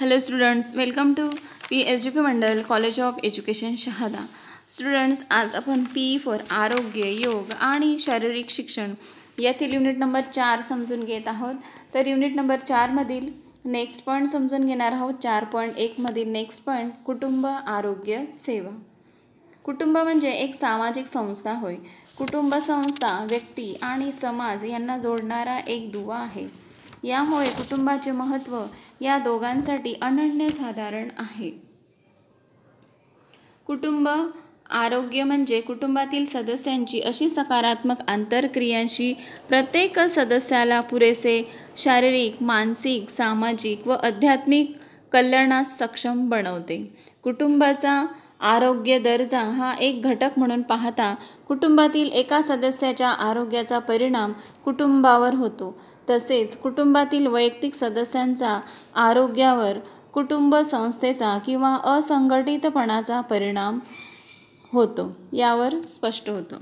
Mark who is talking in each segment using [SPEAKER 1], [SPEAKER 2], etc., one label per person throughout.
[SPEAKER 1] hello students welcome to P S G P Mandal college of education Shahada students आज आपण P for आरोग्य योग आणि शारीरिक शिक्षण यातील युनिट नंबर चार समजून घेत आहोत तर युनिट नंबर चारमधील नेक्स्ट पॉईंट समजून घेणार आहोत चार पॉईंट एकमधील नेक्स्ट पॉईंट कुटुंब आरोग्य सेवा कुटुंब म्हणजे एक सामाजिक संस्था होय कुटुंब संस्था व्यक्ती आणि समाज यांना जोडणारा एक दुवा आहे यामुळे कुटुंबाचे महत्त्व या दोघांसाठी अनन्यसाधारण आहे कुटुंब आरोग्य म्हणजे कुटुंबातील सदस्यांची अशी सकारात्मक आंतरक्रियांशी प्रत्येक सदस्याला पुरेसे शारीरिक मानसिक सामाजिक व आध्यात्मिक कल्याणास सक्षम बनवते कुटुंबाचा आरोग्य दर्जा हा एक घटक म्हणून पाहता कुटुंबातील एका सदस्याच्या आरोग्याचा परिणाम कुटुंबावर होतो तसेच कुटुंबातील वैयक्तिक सदस्यांचा आरोग्यावर कुटुंब संस्थेचा किंवा असंघटितपणाचा परिणाम होतो यावर स्पष्ट होतो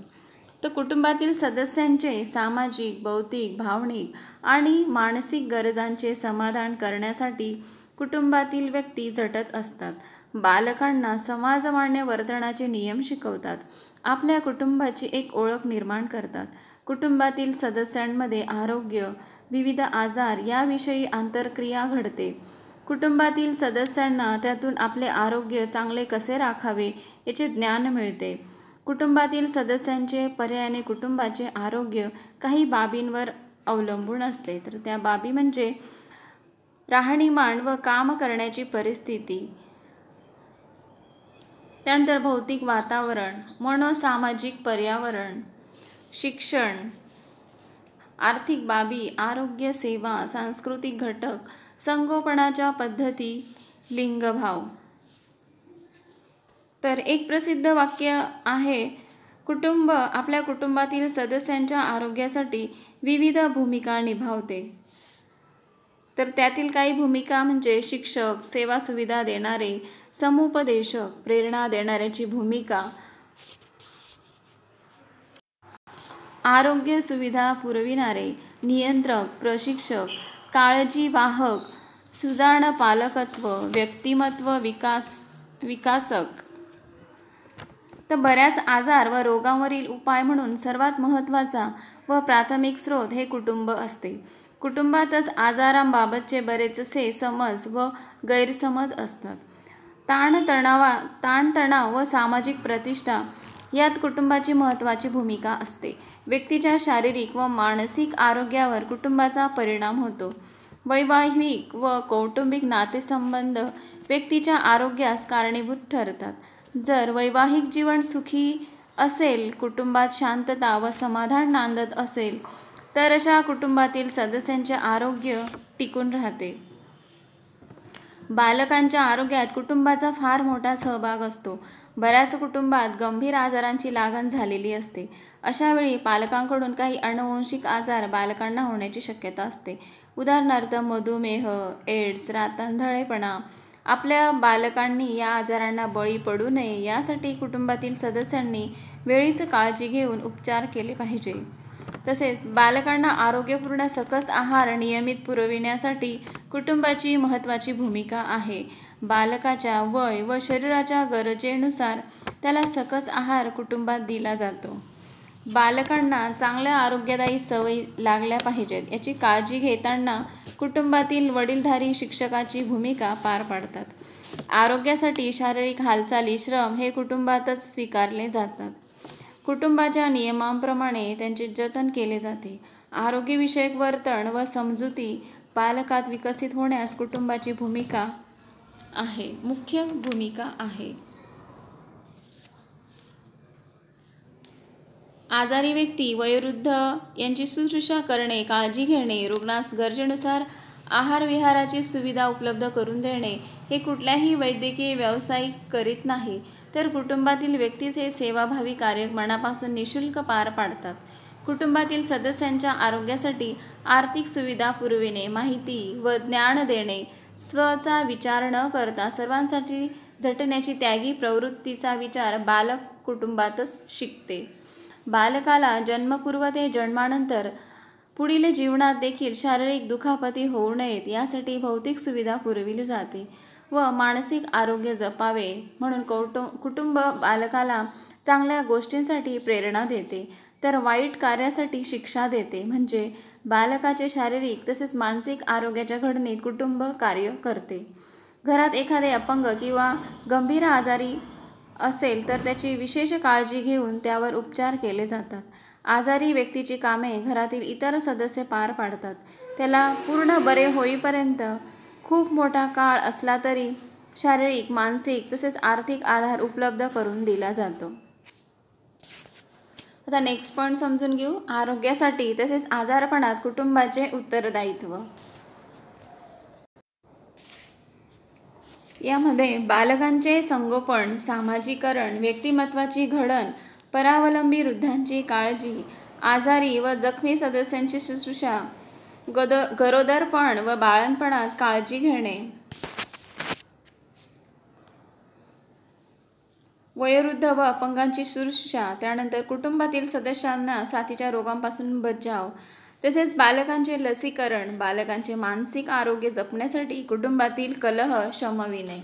[SPEAKER 1] तर कुटुंबातील सदस्यांचे सामाजिक बौद्धिक भावनिक आणि मानसिक गरजांचे समाधान करण्यासाठी कुटुंबातील व्यक्ती झटत असतात बालकांना समाजमान्य वर्तनाचे नियम शिकवतात आपल्या कुटुंबाची एक ओळख निर्माण करतात कुटुंबातील सदस्यांमध्ये आरोग्य विविध आजार याविषयी आंतरक्रिया घडते कुटुंबातील सदस्यांना त्यातून आपले आरोग्य चांगले कसे राखावे याचे ज्ञान मिळते कुटुंबातील सदस्यांचे पर्यायाने कुटुंबाचे आरोग्य काही बाबींवर अवलंबून असते तर त्या बाबी म्हणजे राहणीमान व काम करण्याची परिस्थिती त्यानंतर भौतिक वातावरण मनोसामाजिक पर्यावरण शिक्षण आर्थिक बाबी आरोग्य सेवा सांस्कृतिक घटक संगोपनाच्या पद्धती लिंगभाव तर एक प्रसिद्ध वाक्य आहे कुटुंब आपल्या कुटुंबातील सदस्यांच्या आरोग्यासाठी विविध भूमिका निभावते तर त्यातील काही भूमिका म्हणजे शिक्षक सेवा सुविधा देणारे समुपदेशक प्रेरणा देणाऱ्याची भूमिका आरोग्य सुविधा पुरविणारे नियंत्रक प्रशिक्षक काळजी वाहक सुजाण पालकत्व व्यक्तिमत्व विकास विकासक तर बऱ्याच आजार व रोगांवरील उपाय म्हणून सर्वात महत्त्वाचा व प्राथमिक स्रोत हे कुटुंब असते कुटुंबातच आजारांबाबतचे बरेचसे समज व गैरसमज असतात ताणतणावा ताणतणाव व सामाजिक प्रतिष्ठा यात कुटुंबाची महत्त्वाची भूमिका असते व्यक्तीच्या शारीरिक व मानसिक आरोग्यावर कुटुंबाचा परिणाम होतो वैवाहिक व कौटुंबिक नातेसंबंध व्यक्तीच्या आरोग्यास कारणीभूत ठरतात जर वैवाहिक जीवन सुखी असेल कुटुंबात शांतता व समाधान नांदत असेल तर अशा कुटुंबातील सदस्यांचे आरोग्य टिकून राहते बालकांच्या आरोग्यात कुटुंबाचा फार मोठा सहभाग असतो बऱ्याच कुटुंबात गंभीर आजारांची लागण झालेली असते अशावेळी पालकांकडून काही अनुवंशिक आजार बालकांना होण्याची शक्यता असते उदाहरणार्थ मधुमेह एड्स रातांधळेपणा आपल्या बालकांनी या आजारांना बळी पडू नये यासाठी कुटुंबातील सदस्यांनी वेळीच काळजी घेऊन उपचार केले पाहिजे तसेच बालकांना आरोग्यपूर्ण सकस आहार नियमित पुरविण्यासाठी कुटुंबाची महत्त्वाची भूमिका आहे बालकाच्या वय व शरीराच्या गरजेनुसार त्याला सकस आहार कुटुंबात दिला जातो बालकांना चांगल्या आरोग्यदायी सवयी लागल्या पाहिजेत याची काळजी घेताना कुटुंबातील वडीलधारी शिक्षकाची भूमिका पार पाडतात आरोग्यासाठी शारीरिक हालचाली श्रम हे कुटुंबातच स्वीकारले जातात कुटुंबाच्या नियमांप्रमाणे त्यांचे जतन केले जाते आरोग्यविषयक वर्तन व समजुती पालकात विकसित होण्यास कुटुंबाची भूमिका आहे मुख्य भूमिका आहे आजारी व्यक्ती वयोवृद्ध यांची सुश्रूषा करणे काळजी घेणे रुग्णास गरजेनुसार आहार विहाराची सुविधा उपलब्ध करून देणे हे कुठल्याही वैद्यकीय व्यावसायिक करीत नाही तर कुटुंबातील व्यक्तीच हे सेवाभावी कार्य मनापासून निशुल्क पार पाडतात कुटुंबातील सदस्यांच्या आरोग्यासाठी आर्थिक सुविधा पुरविणे माहिती व ज्ञान देणे स्वचा विचार न करता सर्वांसाठी झटण्याची त्यागी प्रवृत्तीचा विचार बालक कुटुंबातच शिकते बालकाला जन्मपूर्व ते जन्मानंतर पुढील जीवनात देखील शारीरिक दुखापती होऊ नयेत यासाठी भौतिक सुविधा पुरविली जाते व मानसिक आरोग्य जपावे म्हणून कौटु कुटुंब बालकाला चांगल्या गोष्टींसाठी प्रेरणा देते तर वाईट कार्यासाठी शिक्षा देते म्हणजे बालकाचे शारीरिक तसेच मानसिक आरोग्याच्या घडणीत कुटुंब कार्य करते घरात एखादे अपंग किंवा गंभीर आजारी असेल तर त्याची विशेष काळजी घेऊन त्यावर उपचार केले जातात आजारी व्यक्तीची कामे घरातील इतर सदस्य पार पाडतात त्याला पूर्ण बरे होईपर्यंत खूप मोठा काळ असला तरी शारीरिक मानसिक तसेच आर्थिक आधार उपलब्ध करून दिला जातो आता नेक्स्ट पॉईंट समजून घेऊ आरोग्यासाठी तसेच आजारपणात कुटुंबाचे उत्तरदायित्व यामध्ये बालकांचे संगोपन सामाजिकरण व्यक्तिमत्वाची घडण परावलंबी वृद्धांची काळजी आजारी व जखमी सदस्यांची शुश्रूषा गद गरोदरपण व बाळणपणात काळजी घेणे वयोवृद्ध व अपंगांची सुरक्षा त्यानंतर कुटुंबातील सदस्यांना साथीच्या रोगांपासून बचाव तसेच बालकांचे लसीकरण बालकांचे मानसिक आरोग्य जपण्यासाठी कुटुंबातील कलह शमविणे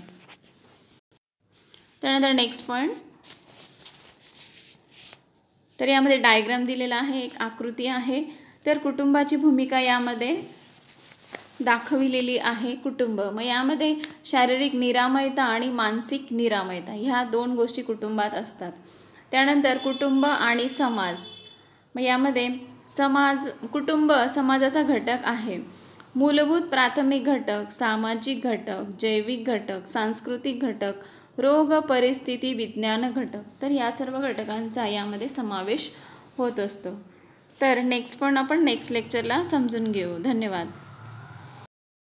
[SPEAKER 1] त्यानंतर नेक्स्ट पॉईंट तर यामध्ये डायग्राम दिलेला आहे एक आकृती आहे तर कुटुंबाची भूमिका यामध्ये दाखविलेली आहे कुटुंब मग यामध्ये शारीरिक निरामयता आणि मानसिक निरामयता ह्या दोन गोष्टी कुटुंबात असतात त्यानंतर कुटुंब आणि समाज मग यामध्ये समाज कुटुंब समाजाचा घटक आहे मूलभूत प्राथमिक घटक सामाजिक घटक जैविक घटक सांस्कृतिक घटक रोग परिस्थिती विज्ञान घटक तर या सर्व घटकांचा यामध्ये समावेश होत असतो तर नेक्स्ट पण आपण नेक्स्ट लेक्चरला समजून घेऊ धन्यवाद